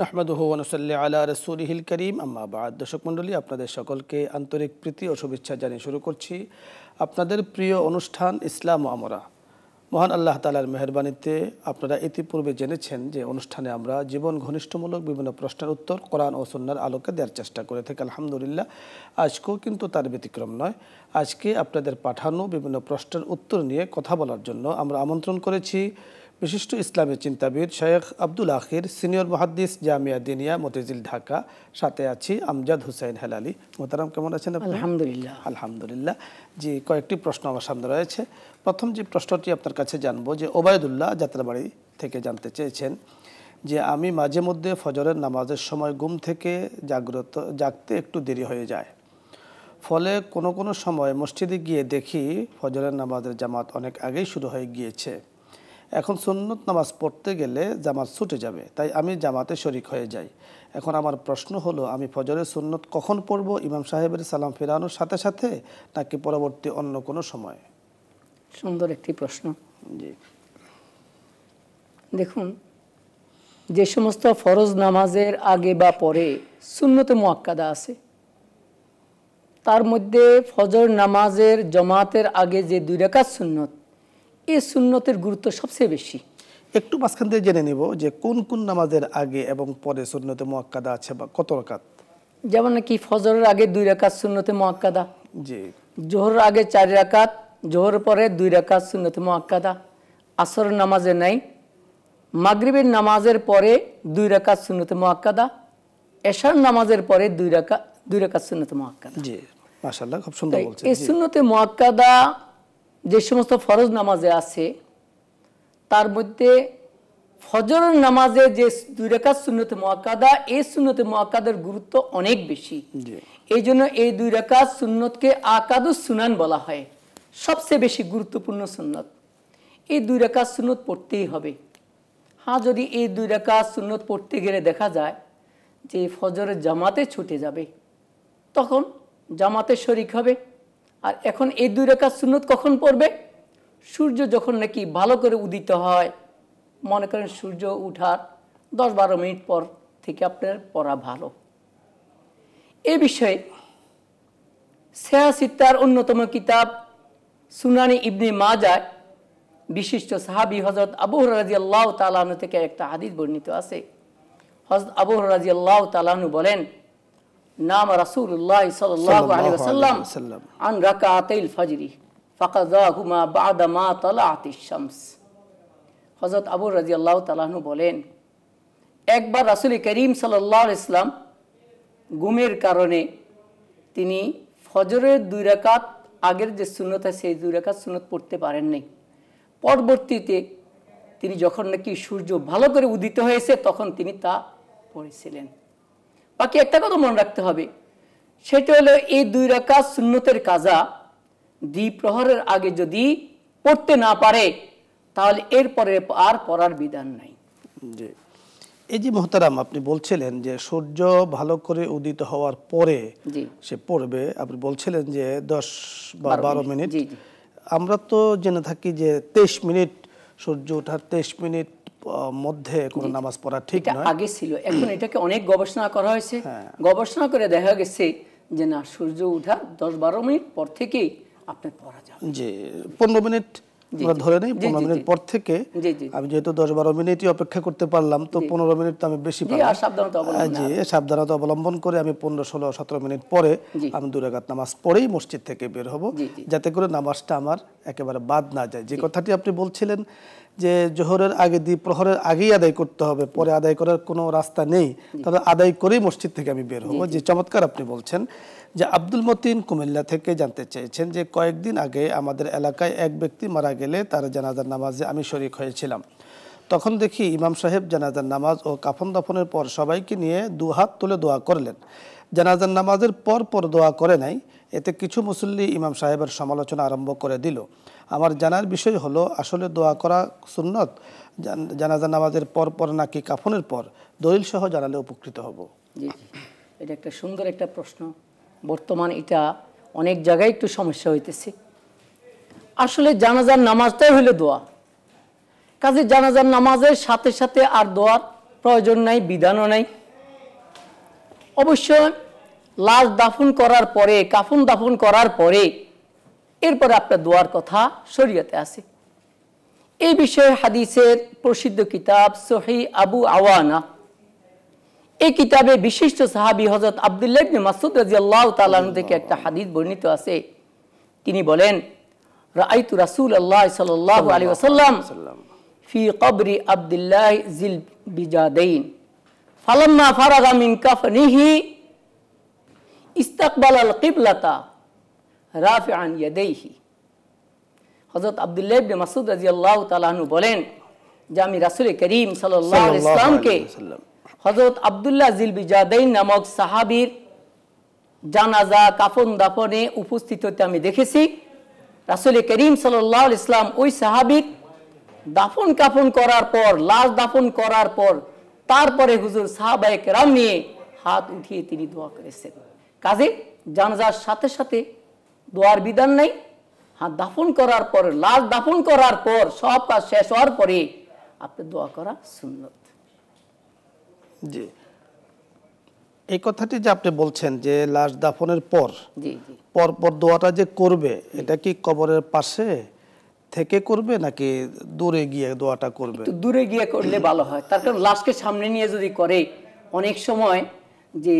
নাহমাদুহ অনুসল্লি আলা হিল করিম আম্মা বাদ দর্শক মণ্ডলী আপনাদের সকলকে আন্তরিক প্রীতি ও শুভেচ্ছা জানিয়ে শুরু করছি আপনাদের প্রিয় অনুষ্ঠান ইসলাম আমরা মহান আল্লাহ তালার মেহরবানিতে আপনারা ইতিপূর্বে জেনেছেন যে অনুষ্ঠানে আমরা জীবন ঘনিষ্ঠমূলক বিভিন্ন প্রশ্নের উত্তর কোরআন ও সন্ন্যার আলোকে দেওয়ার চেষ্টা করে থাকি আলহামদুলিল্লাহ আজকেও কিন্তু তার ব্যতিক্রম নয় আজকে আপনাদের পাঠানো বিভিন্ন প্রশ্নের উত্তর নিয়ে কথা বলার জন্য আমরা আমন্ত্রণ করেছি বিশিষ্ট ইসলামী চিন্তাবিদ শেখ আব্দুল আখির সিনিয়র মহাদ্দিস জামিয়া দিনিয়া মতিঝিল ঢাকা সাথে আছি আমজাদ হুসাইন হেলালি মোতারাম কেমন আছেন আলহামদুলিল্লাহ আলহামদুলিল্লাহ জি কয়েকটি প্রশ্ন আমার সামনে রয়েছে প্রথম যে প্রশ্নটি আপনার কাছে জানবো যে ওবায়দুল্লাহ যাত্রাবাড়ি থেকে জানতে চেয়েছেন যে আমি মাঝে মধ্যে ফজরের নামাজের সময় ঘুম থেকে জাগ্রত জাগতে একটু দেরি হয়ে যায় ফলে কোনো কোনো সময় মসজিদে গিয়ে দেখি ফজরের নামাজের জামাত অনেক আগেই শুরু হয়ে গিয়েছে এখন সুন্নত নামাজ পড়তে গেলে জামাত ছুটে যাবে তাই আমি জামাতে শরিক হয়ে যাই এখন আমার প্রশ্ন হলো আমি ফজরের সুন্নত কখন পড়ব ইমাম সাহেবের সালাম ফেরানোর সাথে সাথে নাকি পরবর্তী অন্য কোনো সময় সুন্দর একটি প্রশ্ন জি দেখুন যে সমস্ত ফরজ নামাজের আগে বা পরে সুন্নতে মোয়াক্কাদা আছে তার মধ্যে ফজর নামাজের জমাতের আগে যে দুই রেখা সুন্নত এ সুন্নতের গুরুত্ব সবচেয়ে বেশি একটু মাঝখান থেকে জেনে নেব যে কোন কোন নামাজের আগে এবং পরে সুন্নতে মোয়াক্কাদা আছে বা কত রকাত যেমন নাকি ফজরের আগে দুই রাকাত সুন্নতে মোয়াক্কাদা জি জোহরের আগে চার রাকাত জোহর পরে দুই রাকাত সুন্নতে মোয়াক্কাদা আসর নামাজে নাই মাগরিবের নামাজের পরে দুই রাকাত সুন্নতে মোয়াক্কাদা এশার নামাজের পরে দুই রাকাত দুই রাকাত সুন্নতে মোয়াক্কাদা জি মাশাআল্লাহ খুব সুন্দর বলছেন এই সুন্নতে মোয়াক্কাদা যে সমস্ত ফরজ নামাজে আছে তার মধ্যে ফজর নামাজে যে দুই রেখা শূন্যতে মহাকাদা এই শূন্যতে মহাকাদের গুরুত্ব অনেক বেশি এই জন্য এই দুই রেখা সুন্নতকে আকাদু সুনান বলা হয় সবচেয়ে বেশি গুরুত্বপূর্ণ সুন্নত এই দুই রেখা শূন্যত পড়তেই হবে হ্যাঁ যদি এই দুই রেখা সুন্নত পড়তে গেলে দেখা যায় যে ফজরের জামাতে ছুটে যাবে তখন জামাতে শরিক হবে আর এখন এই দুই রেখা সুন্নত কখন পড়বে সূর্য যখন নাকি ভালো করে উদিত হয় মনে করেন সূর্য উঠার দশ বারো মিনিট পর থেকে আপনার পড়া ভালো এ বিষয়ে শেয়া সিত্তার অন্যতম কিতাব সুনানি ইবনে মা যায় বিশিষ্ট সাহাবি হজরত আবু রাজি আল্লাহ তালানু থেকে একটা হাদিস বর্ণিত আছে হজরত আবু রাজি আল্লাহ তালানু বলেন নাম রাসুল্লাহ সাল্লাহ আলী ওসাল্লাম আন রাকা আতেল ফজরি ফাকাদাহুমা বাদামা তালা আতিস শামস হজরত আবুর রাজি আল্লাহ তালাহনু বলেন একবার রাসুল করিম সাল্লাহ ইসলাম গুমের কারণে তিনি ফজরের দুই রাকাত আগের যে সুনত সেই দুই রাকাত সুনত পড়তে পারেন নাই পরবর্তীতে তিনি যখন নাকি সূর্য ভালো করে উদিত হয়েছে তখন তিনি তা পড়েছিলেন বাকি একটা কথা মনে রাখতে হবে সেটা হলো এই দুই রাখা সুন্নতের কাজা দ্বিপ্রহরের আগে যদি পড়তে না পারে তাহলে এরপরে আর পড়ার বিধান নাই এই যে মোহতারাম আপনি বলছিলেন যে সূর্য ভালো করে উদিত হওয়ার পরে সে পড়বে আপনি বলছিলেন যে দশ বা বারো মিনিট আমরা তো জেনে থাকি যে তেইশ মিনিট সূর্য ওঠার তেইশ মিনিট মধ্যে কোন নামাজ পড়া ঠিক নয় আগে ছিল এখন এটাকে অনেক গবেষণা করা হয়েছে হ্যাঁ। গবেষণা করে দেখা গেছে যে না সূর্য উঠা দশ বারো মিনিট পর থেকেই আপনি পড়া যাবে যে পনেরো মিনিট আমরা ধরে পনেরো মিনিট পর থেকে আমি যেহেতু দশ বারো মিনিটই অপেক্ষা করতে পারলাম তো পনেরো মিনিট আমি বেশি সাবধানতা অবলম্বন করে আমি পনেরো ষোলো সতেরো মিনিট পরে আমি নামাজ মসজিদ থেকে বের হব যাতে করে নামাজটা আমার একেবারে বাদ না যায় যে কথাটি আপনি বলছিলেন যে জোহরের আগে দিয়ে প্রহরের আগেই আদায় করতে হবে পরে আদায় করার কোনো রাস্তা নেই তাহলে আদায় করেই মসজিদ থেকে আমি বের হবো যে চমৎকার আপনি বলছেন যে আব্দুল মতিন কুমিল্লা থেকে জানতে চেয়েছেন যে কয়েকদিন আগে আমাদের এলাকায় এক ব্যক্তি মারা গেলে তার জানাজার নামাজে আমি শরিক হয়েছিলাম তখন দেখি ইমাম সাহেব জানাজার নামাজ ও কাফন দাফনের পর সবাইকে নিয়ে দুহাত তুলে দোয়া করলেন জানাজার নামাজের পর পর দোয়া করে নাই এতে কিছু মুসল্লি ইমাম সাহেবের সমালোচনা আরম্ভ করে দিল আমার জানার বিষয় হলো আসলে দোয়া করা সুন্নত জানাজার নামাজের পর পর নাকি কাফনের পর দলিল সহ জানালে উপকৃত হব এটা একটা সুন্দর একটা প্রশ্ন বর্তমান এটা অনেক জায়গায় একটু সমস্যা হইতেছে আসলে জানাজার নামাজটাই হইলে দোয়া কাজে জানাজার নামাজের সাথে সাথে আর দোয়ার প্রয়োজন নাই বিধানও নাই অবশ্য লাশ দাফন করার পরে কাফন দাফন করার পরে এরপরে আপনার দোয়ার কথা শরীয়তে আছে এই বিষয়ে হাদিসের প্রসিদ্ধ কিতাব সহি আবু আওয়ানা এই কিতাবে বিশিষ্ট সাহাবি হজরত আবদুল্লাহ ইবনে মাসুদ রাজিয়াল্লাহ তাআলা থেকে একটা হাদিস বর্ণিত আছে তিনি বলেন রাআইতু রাসূলুল্লাহ সাল্লাল্লাহু আলাইহি ওয়াসাল্লাম ফি কবরি আবদুল্লাহ জিল বিজাদাইন ফালাম্মা ফারাগা মিন কাফনিহি ইস্তাকবাল আল কিবলাতা রাফিআন ইয়াদাইহি হযরত আব্দুল্লাহ ইবনে মাসউদ রাদিয়াল্লাহু তাআলা আনহু বলেন যে আমি রাসূল করিম সাল্লাল্লাহু আলাইহি ওয়াসাল্লামকে হজরত আবদুল্লাহ জিলবিজাদাইন নামক সাহাবির জানাজা কাফন দাফনে উপস্থিত হতে আমি দেখেছি রাসুল করিম সাল ইসলাম ওই সাহাবির দাফন কাফন করার পর লাশ দাফন করার পর তারপরে হুজুর সাহাবায়ক রাম নিয়ে হাত উঠিয়ে তিনি দোয়া করেছেন কাজে জানাজার সাথে সাথে দোয়ার বিধান নাই হাত দাফন করার পর লাশ দাফন করার পর সব কাজ শেষ হওয়ার পরে আপনি দোয়া করা সুন্নত জি এই কথাটি যে আপনি বলছেন যে লাশ দাফনের পর পর পর দোয়াটা যে করবে এটা কি কবরের পাশে থেকে করবে নাকি দূরে গিয়ে দোয়াটা করবে দূরে গিয়ে করলে ভালো হয় তার কারণ লাশকে সামনে নিয়ে যদি করে অনেক সময় যে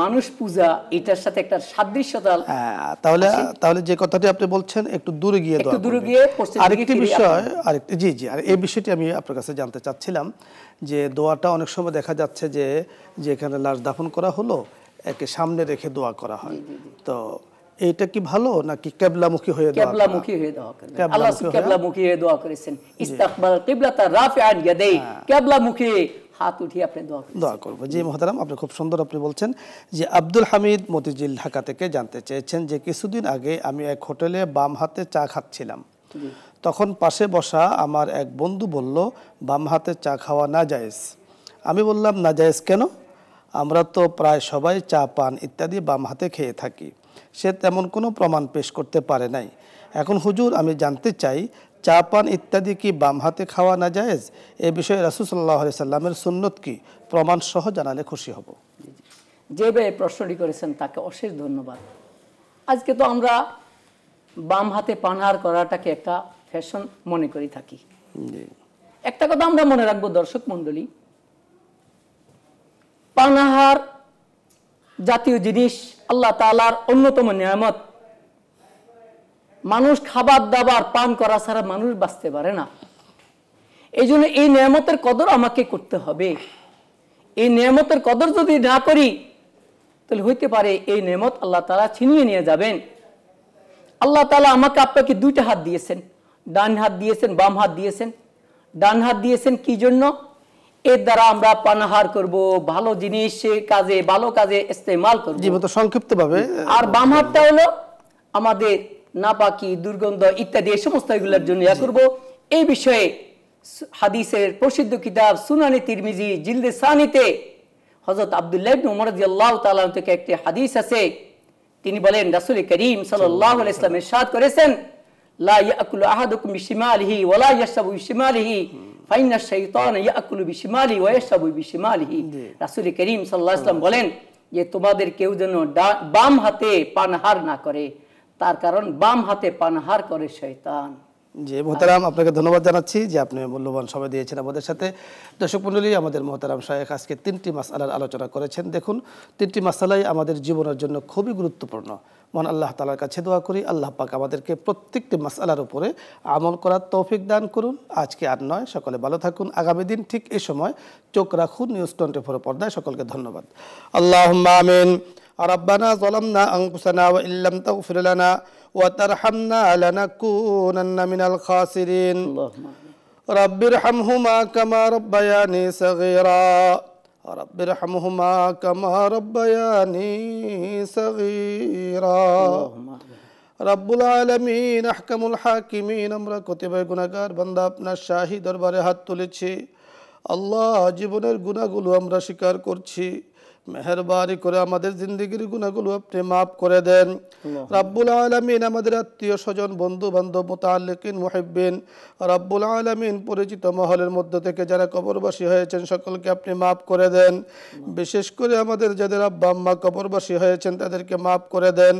মানুষ পূজা এটার সাথে একটা সাদৃশ্যতা হ্যাঁ, তাহলে তাহলে যে কথাটি আপনি বলছেন একটু দূরে গিয়ে একটু দূরে গিয়ে আরেকটি বিষয় আরেকটি জি জি আর এই বিষয়টি আমি আপনার কাছে জানতে চাচ্ছিলাম যে দোয়াটা অনেক সময় দেখা যাচ্ছে যে যেখানে লাশ দাফন করা হলো একে সামনে রেখে দোয়া করা হয় তো এটা কি ভালো নাকি কেবলামুখী হয়ে দোয়া কেবলামুখী হয়ে দোয়া করবেন আল্লাহ কেবলামুখী হয়ে দোয়া করেছেন ইস্তাকবাল কিবলাতা রাফিআন ইয়াদাই হ্যাঁ। কেবলামুখী হাত উঠিয়ে আপনি দোয়া করবো জি মহাতারাম আপনি খুব সুন্দর আপনি বলছেন যে আব্দুল হামিদ মতিঝিল ঢাকা থেকে জানতে চেয়েছেন যে কিছুদিন আগে আমি এক হোটেলে বাম হাতে চা খাচ্ছিলাম তখন পাশে বসা আমার এক বন্ধু বলল বাম হাতে চা খাওয়া না যায়জ আমি বললাম না যায়জ কেন আমরা তো প্রায় সবাই চা পান ইত্যাদি বাম হাতে খেয়ে থাকি সে তেমন কোনো প্রমাণ পেশ করতে পারে নাই এখন হুজুর আমি জানতে চাই চা পান ইত্যাদি কি বাম হাতে খাওয়া না জায়েজ এ বিষয়ে রাসুসাল্লাহ সাল্লামের সুন্নত কি প্রমাণ সহ জানালে খুশি হব যে ভাই প্রশ্নটি করেছেন তাকে অশেষ ধন্যবাদ আজকে তো আমরা বাম হাতে পানহার করাটাকে একটা ফ্যাশন মনে করি থাকি একটা কথা আমরা মনে রাখবো দর্শক মন্ডলী পানাহার জাতীয় জিনিস আল্লাহ তালার অন্যতম নিয়ামত মানুষ খাবার দাবার পান করা ছাড়া মানুষ বাঁচতে পারে না এই জন্য এই নিয়ামতের কদর আমাকে করতে হবে এই নিয়ামতের কদর যদি না করি তাহলে হইতে পারে এই নিয়ামত আল্লাহ তালা ছিনিয়ে নিয়ে যাবেন আল্লাহ তালা আমাকে আপনাকে দুইটা হাত দিয়েছেন ডান হাত দিয়েছেন বাম হাত দিয়েছেন ডান হাত দিয়েছেন কি জন্য এর দ্বারা আমরা পানাহার করব ভালো জিনিস কাজে ভালো কাজে ইস্তেমাল করবো সংক্ষিপ্ত সংক্ষিপ্তভাবে আর বাম হাতটা হলো আমাদের নাপাকি দুর্গন্ধ ইত্যাদি এই সমস্ত এগুলোর জন্য ইয়া করবো এই বিষয়ে হাদিসের প্রসিদ্ধ কিতাব সুনানি তিরমিজি জিল্দে সানিতে হজরত আবদুল্লাহ উমরাজি আল্লাহ তালা থেকে একটি হাদিস আছে তিনি বলেন রাসুল করিম সাল্লাহ ইসলাম ইরশাদ করেছেন লা ইয়াকুল আহাদুকুম বিশিমালিহি ওয়ালা ইয়াশরাবু বিশিমালিহি ফাইনা শাইতান ইয়াকুলু বিশিমালিহি ওয়া ইয়াশরাবু বিশিমালিহি রাসূল করিম সাল্লাল্লাহু আলাইহি বলেন যে তোমাদের কেউ যেন বাম হাতে পানহার না করে তার কারণ বাম হাতে পানহার করে শৈতান জি মোহতারাম আপনাকে ধন্যবাদ জানাচ্ছি যে আপনি মূল্যবান সময় দিয়েছেন আমাদের সাথে দর্শক মন্ডলী আমাদের মোহতারাম শাহেখ আজকে তিনটি মাসালার আলোচনা করেছেন দেখুন তিনটি মাসালাই আমাদের জীবনের জন্য খুবই গুরুত্বপূর্ণ মন আল্লাহ তালার কাছে দোয়া করি আল্লাহ পাক আমাদেরকে প্রত্যেকটি মাসালার উপরে আমল করার তৌফিক দান করুন আজকে আর নয় সকলে ভালো থাকুন আগামী দিন ঠিক এই সময় চোখ রাখুন নিউজ টোয়েন্টি ফোর পর্দায় সকলকে ধন্যবাদ আল্লাহ মামিন ربنا ظلمنا أنفسنا وإن لم تغفر لنا وترحمنا لنكونن من الخاسرين اللهم رب ارحمهما كما ربياني صغيرا رب ارحمهما كما ربياني صغيرا رب العالمين احكم الحاكمين আমরা কতিপয় গুনাহগার বান্দা আপনার শাহী দরবারে হাত তুলেছি আল্লাহ জীবনের গুনাহগুলো আমরা স্বীকার করছি মেহরবানি করে আমাদের জিন্দিগির গুণাগুলো আপনি মাফ করে দেন রাব্বুল আলমিন আমাদের আত্মীয় স্বজন বন্ধু বান্ধব মোতালিন মুহিবিন রাব্বুল আলমিন পরিচিত মহলের মধ্য থেকে যারা কবরবাসী হয়েছেন সকলকে আপনি মাফ করে দেন বিশেষ করে আমাদের যাদের আব্বা আম্মা কবরবাসী হয়েছেন তাদেরকে মাফ করে দেন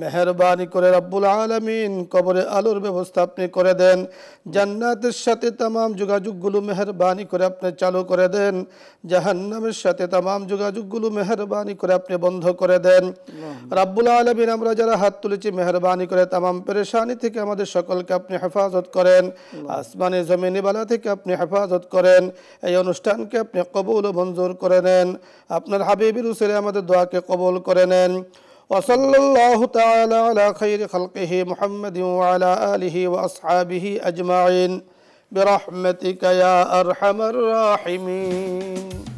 মেহরবানি করে রাব্বুল আলমিন কবরে আলোর ব্যবস্থা আপনি করে দেন জান্নাতের সাথে তাম যোগাযোগগুলো মেহরবানি করে আপনি চালু করে দেন জাহান্নামের সাথে তাম যোগাযোগগুলো মেহরবানি মেহরবানি করে করে করে করে করে আপনি আপনি আপনি আপনি বন্ধ দেন রাব্বুল আলমিন আমরা যারা হাত তুলেছি থেকে থেকে আমাদের আমাদের সকলকে হেফাজত হেফাজত করেন করেন আসমানে এই অনুষ্ঠানকে কবুল কবুল মঞ্জুর নেন নেন আপনার হাবিবির উসেরে দোয়াকে وصلى الله تعالى على خير خلقه محمد وعلى آله وأصحابه أجمعين برحمتك يا أرحم الراحمين